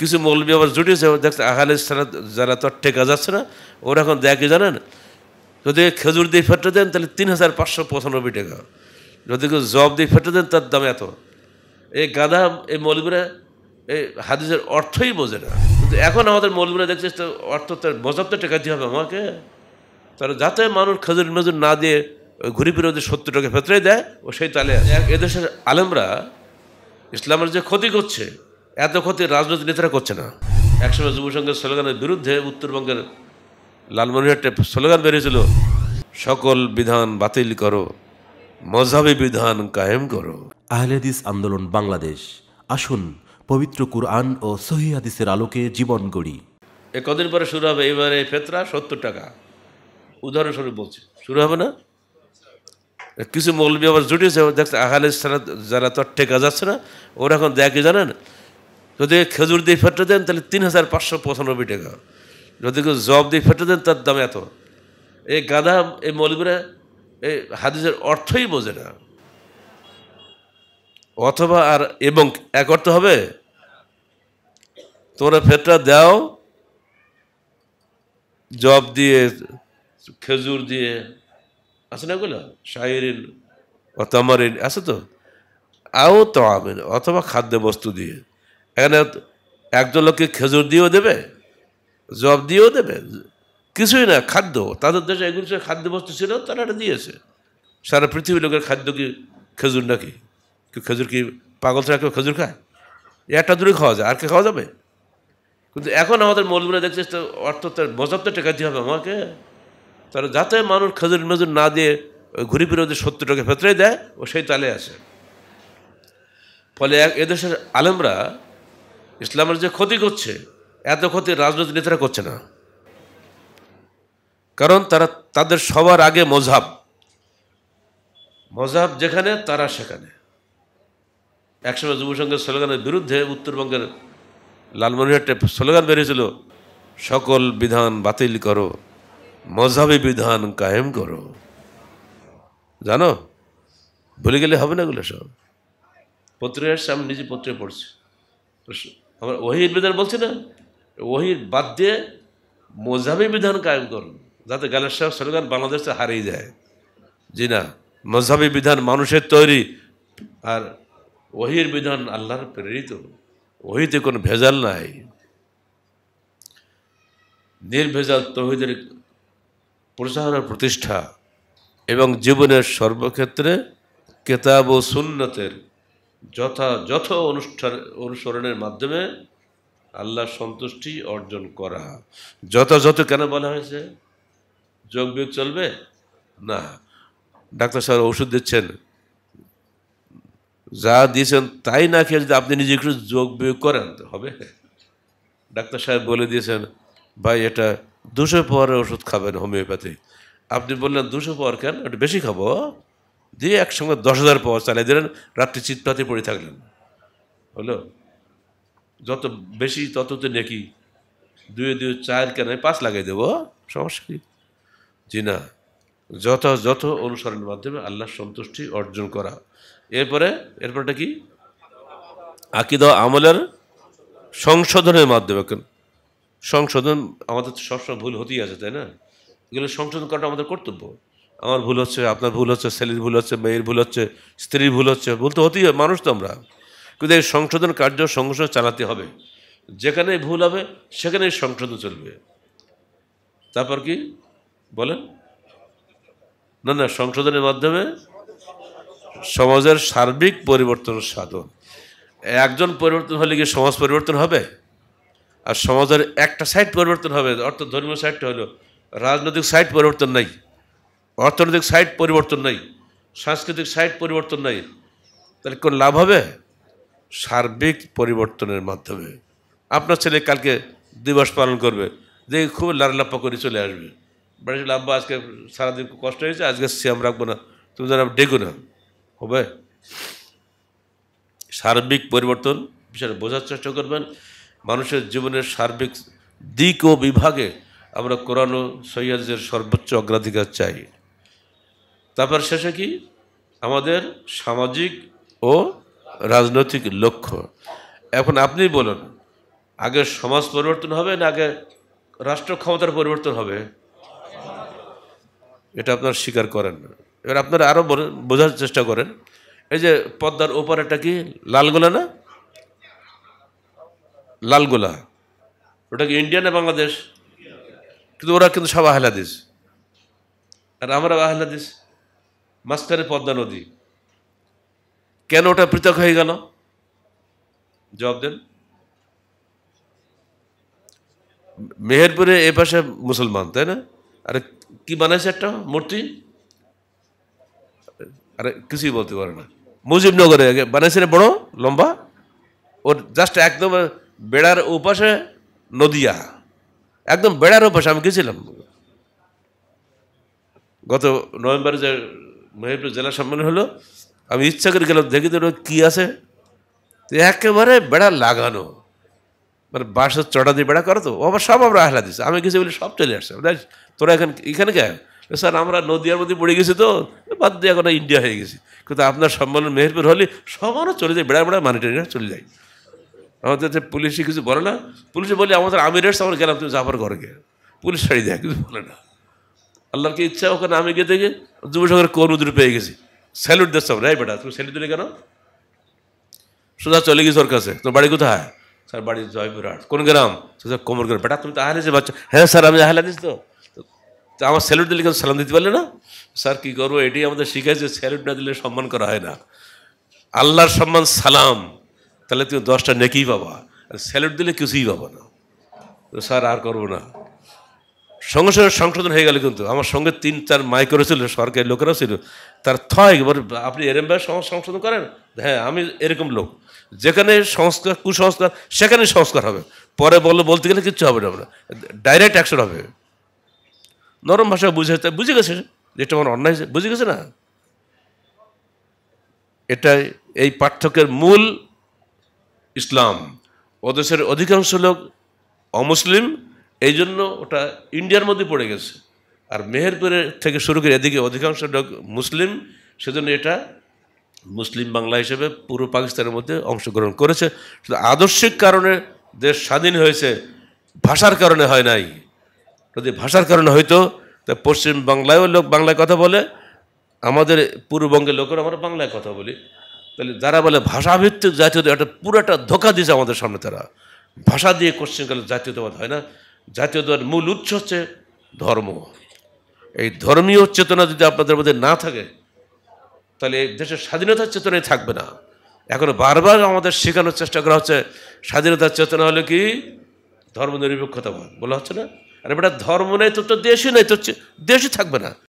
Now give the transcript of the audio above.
কিছু মৌলবি আবার জুটেছে দেখছে আহালে সারা যারা তো ঠেকা যাচ্ছে না ওরা এখন দেখে জানেন যদি খেজুর দিয়ে ফেটে দেন তাহলে তিন হাজার পাঁচশো পঁচানব্বই টাকা যদি কেউ জব দিয়ে ফেটে দেন তার দাম এত এই গাধা এই মৌলবিরা এই হাদিসের অর্থই বোঝে না কিন্তু এখন আমাদের মৌলবিরা দেখছে অর্থ তার মজাবতে টাকা দিতে হবে আমাকে তারা যাতে মানুষ খেজুর মেজুর না দিয়ে ওই ঘুরি ফিরে ওদের সত্তর টাকা ফেতরে দেয় ও সেই তালে এদেশের আলেমরা ইসলামের যে ক্ষতি করছে এত ক্ষতি রাজনৈতিক নেতারা করছে না একসময় যুব সংঘের স্লোগানের বিরুদ্ধে উত্তরবঙ্গের লালমনিহাটে স্লোগান বেরিয়েছিল সকল বিধান বাতিল করো মজাবি বিধান কায়েম করো আহলেদিস আন্দোলন বাংলাদেশ আসুন পবিত্র কুরআন ও সহিদিসের আলোকে জীবন গড়ি এ কদিন পরে শুরু হবে এবারে ফেতরা সত্তর টাকা উদাহরণস্বরূপ বলছে শুরু হবে না কিছু মৌলবি আবার জুটিয়েছে দেখছে আহলে যারা তো ঠেকা যাচ্ছে না ওরা এখন দেখে জানেন যদি খেজুর দিয়ে ফেটে দেন তাহলে তিন হাজার পাঁচশো পঁচানব্বই টাকা যদি কেউ জব দিয়ে ফেটে দেন তার দাম এত এই গাঁদা এই মৌলবীরা এই হাদিসের অর্থই বোঝে না অথবা আর এবং এক অর্থ হবে তোমরা ফেটটা দাও জব দিয়ে খেজুর দিয়ে আছে না ওগুলো শাহরিন অতামারিন আছে তো আও তো আমিন অথবা খাদ্য বস্তু দিয়ে এখানে একজন লোককে খেজুর দিয়েও দেবে জব দিয়েও দেবে কিছুই না খাদ্য তাদের দেশে এগুলো সে খাদ্যবস্তু ছিল তারা এটা দিয়েছে সারা পৃথিবীর লোকের খাদ্য কি খেজুর নাকি কেউ খেজুর কি পাগল ছাড়া কেউ খেজুর খায় একটা দূরে খাওয়া যায় আর কে খাওয়া যাবে কিন্তু এখন আমাদের মৌলবীরা দেখছিস তো অর্থ তার মজাব তো টেকাতে হবে আমাকে তারা যাতে মানুষ খেজুর মেজুর না দিয়ে ঘুরি ফিরে ওদের সত্যটাকে ভেতরে দেয় ও সেই তালে আসে ফলে এদেশের আলেমরা ইসলামের যে ক্ষতি করছে এত ক্ষতি রাজনৈতিক নেতারা করছে না কারণ তারা তাদের সবার আগে মজাব মজাব যেখানে তারা সেখানে একসময় যুবসংঘের স্লোগানের বিরুদ্ধে উত্তরবঙ্গের লালমনিরহাটে স্লোগান বেরিয়েছিল সকল বিধান বাতিল করো মজাবি বিধান কায়েম করো জানো ভুলে গেলে হবে না এগুলো সব পত্রিকা এসছে আমি নিজে পত্রিকা পড়ছি আমরা ওহির বিধান বলছি না ওহির বাদ দিয়ে মজাবি বিধান কায়েম করুন যাতে গালের সাহেব সরকার বাংলাদেশে হারিয়ে যায় জি না মজাবি বিধান মানুষের তৈরি আর ওহির বিধান আল্লাহর প্রেরিত ওহিতে কোনো ভেজাল নাই নির্ভেজাল তহিদের প্রচার প্রতিষ্ঠা এবং জীবনের সর্বক্ষেত্রে কেতাব ও সুন্নতের যথাযথ অনুষ্ঠান অনুসরণের মাধ্যমে আল্লাহ সন্তুষ্টি অর্জন করা যথাযথ কেন বলা হয়েছে যোগ বিয়োগ চলবে না ডাক্তার সাহেব ওষুধ দিচ্ছেন যা দিয়েছেন তাই না খেয়ে যদি আপনি নিজে একটু যোগ বিয়োগ করেন তো হবে ডাক্তার সাহেব বলে দিয়েছেন ভাই এটা দুশো পাওয়ারের ওষুধ খাবেন হোমিওপ্যাথি আপনি বললেন দুশো পাওয়ার কেন একটু বেশি খাবো দিয়ে একসঙ্গে দশ হাজার পাওয়া চালিয়ে দিলেন রাত্রি চিৎপাতে পড়ে থাকলেন হলো যত বেশি তত তো নাকি দুয়ে দুয়ে চার কেন পাঁচ লাগাই দেবো সমস্যা কি জি না যথাযথ অনুসরণের মাধ্যমে আল্লাহ সন্তুষ্টি অর্জন করা এরপরে এরপরটা কি আকিদা আমলের সংশোধনের মাধ্যমে সংশোধন আমাদের সবসময় ভুল হতেই আছে তাই না এগুলো সংশোধন করাটা আমাদের কর্তব্য আমার ভুল হচ্ছে আপনার ভুল হচ্ছে ছেলের ভুল হচ্ছে মেয়ের ভুল হচ্ছে স্ত্রীর ভুল হচ্ছে ভুল তো হতেই মানুষ তো আমরা কিন্তু এই সংশোধন কার্য সংশোধন চালাতে হবে যেখানে ভুল হবে সেখানে সংশোধন চলবে তারপর কি বলেন না না সংশোধনের মাধ্যমে সমাজের সার্বিক পরিবর্তন সাধন একজন পরিবর্তন হলে কি সমাজ পরিবর্তন হবে আর সমাজের একটা সাইড পরিবর্তন হবে অর্থাৎ ধর্মীয় সাইডটা হলো রাজনৈতিক সাইড পরিবর্তন নাই অর্থনৈতিক সাইড পরিবর্তন নাই সাংস্কৃতিক সাইড পরিবর্তন নাই তাহলে কোনো লাভ হবে সার্বিক পরিবর্তনের মাধ্যমে আপনার ছেলে কালকে দিবস পালন করবে যে খুব লারলাপ্পা করে চলে আসবে বাড়ি আব্বা আজকে সারাদিন কষ্ট হয়েছে আজকে শ্যাম রাখবো না তুমি যারা ডেকো না হবে সার্বিক পরিবর্তন বিষয়ে বোঝার চেষ্টা করবেন মানুষের জীবনের সার্বিক দিক ও বিভাগে আমরা কোরআন সৈয়াদের সর্বোচ্চ অগ্রাধিকার চাই তারপর শেষে কি আমাদের সামাজিক ও রাজনৈতিক লক্ষ্য এখন আপনি বলুন আগে সমাজ পরিবর্তন হবে না আগে রাষ্ট্র ক্ষমতার পরিবর্তন হবে এটা আপনার স্বীকার করেন না এবার আপনারা আরও বোঝার চেষ্টা করেন এই যে পদ্মার ওপার এটা কি লালগোলা না লালগোলা ওটা কি ইন্ডিয়া না বাংলাদেশ কিন্তু ওরা কিন্তু সব আহলাদিস আর আমরা আহলাদিস মাঝখানে পদ্মা নদী কেন ওটা পৃথক হয়ে গেল জবাব দেন মেহেরপুরে এ পাশে মুসলমান তাই না আরে কি বানাইছে একটা মূর্তি আরে কিছুই বলতে পারে না মুজিবনগরে বানাইছে না বড় লম্বা ওর জাস্ট একদম বেড়ার ওপাশে নদিয়া একদম বেড়ার ওপাশে আমি গেছিলাম গত নভেম্বরে যে মহিপুর জেলা সম্মেলন হলো আমি ইচ্ছা করে গেলাম দেখি তো কী আছে তো একেবারে বেড়া লাগানো মানে বাসের চটা দিয়ে বেড়া করো তো আবার সব আমরা আহলা দিচ্ছি আমি গেছি বলি সব চলে আসছে তোরা এখন এখানে কে স্যার আমরা নদিয়ার মধ্যে পড়ে গেছি তো বাদ দিয়ে এখন ইন্ডিয়া হয়ে গেছি কিন্তু আপনার সম্মেলন মেহেরপুর হলে সবারও চলে যায় বেড়া বেড়া মানি চলে যায় আমাদের যে পুলিশে কিছু বলে না পুলিশে বলি আমাদের আমি রেটস আমার গেলাম তুমি যাবার ঘরে গিয়ে পুলিশ ছাড়িয়ে দেয় কিছু বলে না আল্লাহর কি ইচ্ছা ওখানে আমি গিয়ে দেখে যুব সংঘের কর্মদূর পেয়ে গেছি স্যালুট দিচ্ছ রাই বেটা তুমি স্যালুট দিলে কেন সোজা চলে গেছি ওর কাছে তোর বাড়ি কোথায় স্যার বাড়ি জয়পুরহাট কোন গ্রাম স্যার কোমর গ্রাম বেটা তুমি তো যে বাচ্চা হ্যাঁ স্যার আমি আহারিস তো তো আমার স্যালুট দিলে কেন সালাম দিতে পারলে না স্যার কী করবো এটি আমাদের শিখেছে স্যালুট না দিলে সম্মান করা হয় না আল্লাহর সম্মান সালাম তাহলে তুমি দশটা নেকেই পাবা আর স্যালুট দিলে কিছুই পাবা না তো স্যার আর করবো না সঙ্গে সঙ্গে সংশোধন হয়ে গেল কিন্তু আমার সঙ্গে তিন চার মাইকরও ছিল সরকারি লোকেরাও ছিল তার থয় একবার আপনি এরমভাবে সংশোধন করেন হ্যাঁ আমি এরকম লোক যেখানে সংস্কার কুসংস্কার সেখানে সংস্কার হবে পরে বলো বলতে গেলে কিচ্ছু হবে না আমরা ডাইরেক্ট অ্যাকশন হবে নরম ভাষা বুঝে বুঝে গেছে যেটা আমার অন্যায় বুঝে গেছে না এটাই এই পার্থক্যের মূল ইসলাম ওদেশের অধিকাংশ লোক অমুসলিম এই জন্য ওটা ইন্ডিয়ার মধ্যে পড়ে গেছে আর মেহেরপুরের থেকে শুরু করে এদিকে অধিকাংশ লোক মুসলিম সেজন্য এটা মুসলিম বাংলা হিসেবে পুরো পাকিস্তানের মধ্যে অংশগ্রহণ করেছে শুধু আদর্শিক কারণে দেশ স্বাধীন হয়েছে ভাষার কারণে হয় নাই যদি ভাষার কারণে হয়তো তা পশ্চিম বাংলায়ও লোক বাংলায় কথা বলে আমাদের পূর্ববঙ্গের লোকেরা আমরা বাংলায় কথা বলি তাহলে যারা বলে ভাষাভিত্তিক জাতীয়তা একটা পুরোটা ধোকা দিয়েছে আমাদের সামনে তারা ভাষা দিয়ে কোশ্চেন করলে জাতীয়তাবাদ হয় না জাতীয় দলের মূল উৎস হচ্ছে ধর্ম এই ধর্মীয় চেতনা যদি আপনাদের মধ্যে না থাকে তাহলে দেশের স্বাধীনতার চেতনাই থাকবে না এখন বারবার আমাদের শেখানোর চেষ্টা করা হচ্ছে স্বাধীনতার চেতনা হলে কি ধর্ম নিরপেক্ষতা বলা হচ্ছে না আর এটা ধর্ম নেই তো তো দেশই নেই তো দেশই থাকবে না